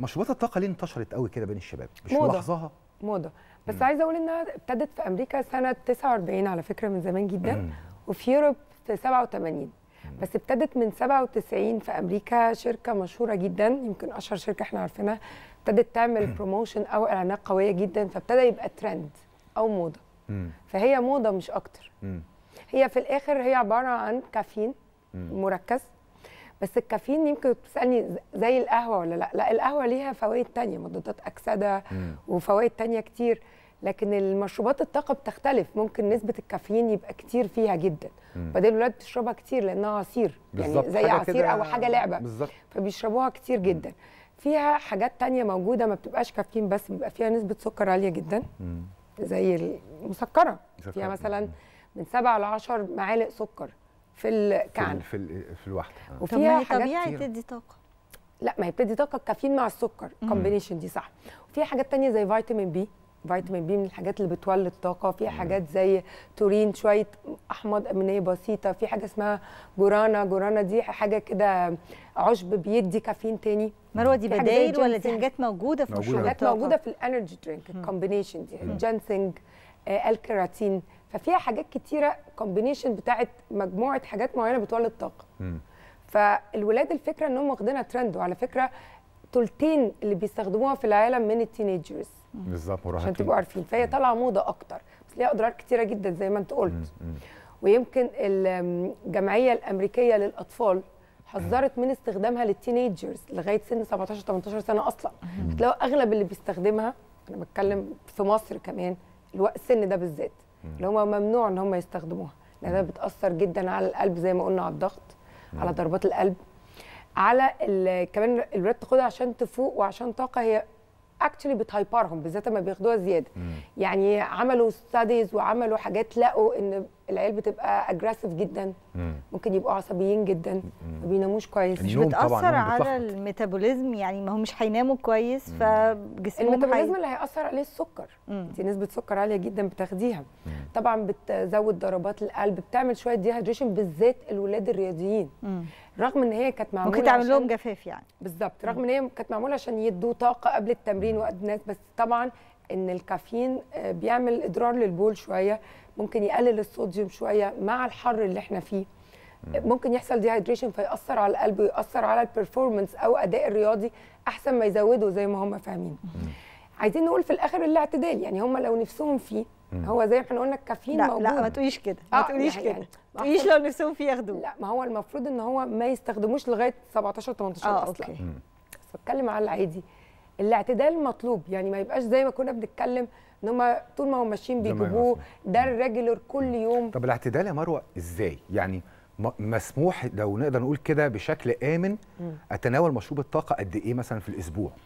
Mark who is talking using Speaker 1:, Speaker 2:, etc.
Speaker 1: مشروبات الطاقه ليه انتشرت قوي كده بين الشباب مش موضة. ملاحظاها موضه بس عايزه اقول انها ابتدت في امريكا سنه 49 على فكره من زمان جدا مم. وفي يوروب في 87 بس ابتدت من 97 في امريكا شركه مشهوره جدا يمكن اشهر شركه احنا عارفينها ابتدت تعمل بروموشن او اعلانات قويه جدا فابتدى يبقى ترند او موضه فهي موضه مش اكتر هي في الاخر هي عباره عن كافيين مركز بس الكافيين يمكن تسالني زي القهوه ولا لا لا القهوه ليها فوائد تانية مضادات اكسده وفوائد تانية كتير لكن المشروبات الطاقه بتختلف ممكن نسبه الكافيين يبقى كتير فيها جدا فدي الولاد بتشربها كتير لانها عصير يعني زي عصير او حاجه لعبه بالزبط. فبيشربوها كتير جدا فيها حاجات تانية موجوده ما بتبقاش كافيين بس بيبقى فيها نسبه سكر عاليه جدا زي المسكره فيها مثلا من 7 ل 10 معالق سكر في الكعب في ال في الواحده آه. وفيها طب طبيعي تدي طاقه لا ما هي بتدي طاقه الكافيين مع السكر كومبينيشن دي صح وفيها حاجات تانية زي فيتامين بي فيتامين بي من الحاجات اللي بتولد طاقه في حاجات زي تورين شويه احماض امينيه بسيطه في حاجه اسمها جورانا جورانا دي حاجه كده عشب بيدي كافيين تاني مروه دي بدايل ولا دي حاجات موجوده في الشوكولاته موجوده في الانرجي درينك الكومبينيشن دي الجنسنج آه الكراتين ففيها حاجات كتيره كومبينيشن بتاعت مجموعه حاجات معينه بتولد طاقه فالولاد الفكره انهم واخدينها ترند وعلى فكره تلتين اللي بيستخدموها في العالم من التينيجرز بالظبط عشان تبقوا عارفين فهي طالعه موضه اكتر بس ليها اضرار كتيره جدا زي ما انت قلت ويمكن الجمعيه الامريكيه للاطفال حذرت من استخدامها للتينيجرز لغايه سن 17 18 سنه اصلا هتلاقوا اغلب اللي بيستخدمها انا بتكلم في مصر كمان السن ده بالذات اللي هم ممنوع ان هم يستخدموها لانها بتاثر جدا على القلب زي ما قلنا على الضغط على ضربات القلب على كمان الولاد تاخدها عشان تفوق وعشان طاقه هي اكشلي بتهايبرهم بالذات لما بياخدوها زياده مم. يعني عملوا ستاديز وعملوا حاجات لقوا ان العيال بتبقى اجريسيف جدا ممكن يبقوا عصبيين جدا ما بيناموش كويس مش بتاثر على الميتابوليزم يعني ما هو مش هيناموا كويس فجسمهم الميتابوليزم اللي هياثر عليه السكر انت نسبه سكر عاليه جدا بتاخديها مم. طبعا بتزود ضربات القلب بتعمل شويه ديهايدريشن بالذات الولاد الرياضيين مم. رغم ان هي كانت معموله ممكن تعمل لهم جفاف يعني بالظبط رغم ان هي كانت معموله عشان يدوا طاقه قبل التمرين وقت الناس بس طبعا ان الكافيين آه، بيعمل اضرار للبول شويه ممكن يقلل الصوديوم شويه مع الحر اللي احنا فيه ممكن يحصل ديهايدريشن فيأثر على القلب ويأثر على البرفورمانس او اداء الرياضي احسن ما يزوده زي ما هم فاهمين عايزين نقول في الاخر الاعتدال يعني هم لو نفسهم فيه هو زي ما احنا قلنا الكافيين لا موجود لا ما تقوليش كده ما آه، تقوليش آه كده يعني ما تقوليش لو نفسهم فيه ياخدوه لا ما هو المفروض ان هو ما يستخدموش لغايه 17 18 آه اصلا اوكي بس بتكلم على العادي الاعتدال مطلوب يعني ما يبقاش زي ما كنا بنتكلم ان هم طول ما هم ماشيين بيجيبوه ده الريجولر كل يوم طب الاعتدال يا مروه ازاي يعني مسموح لو نقدر نقول كده بشكل امن اتناول مشروب الطاقه قد ايه مثلا في الاسبوع